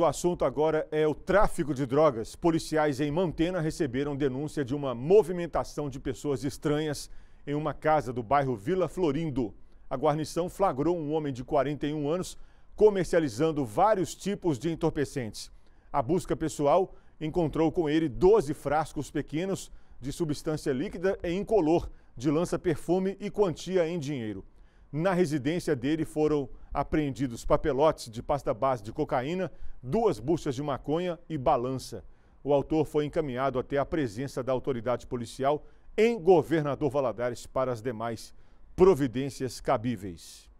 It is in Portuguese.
O assunto agora é o tráfico de drogas. Policiais em Mantena receberam denúncia de uma movimentação de pessoas estranhas em uma casa do bairro Vila Florindo. A guarnição flagrou um homem de 41 anos comercializando vários tipos de entorpecentes. A busca pessoal encontrou com ele 12 frascos pequenos de substância líquida e incolor, de lança-perfume e quantia em dinheiro. Na residência dele foram apreendidos papelotes de pasta base de cocaína, duas buchas de maconha e balança. O autor foi encaminhado até a presença da autoridade policial em Governador Valadares para as demais providências cabíveis.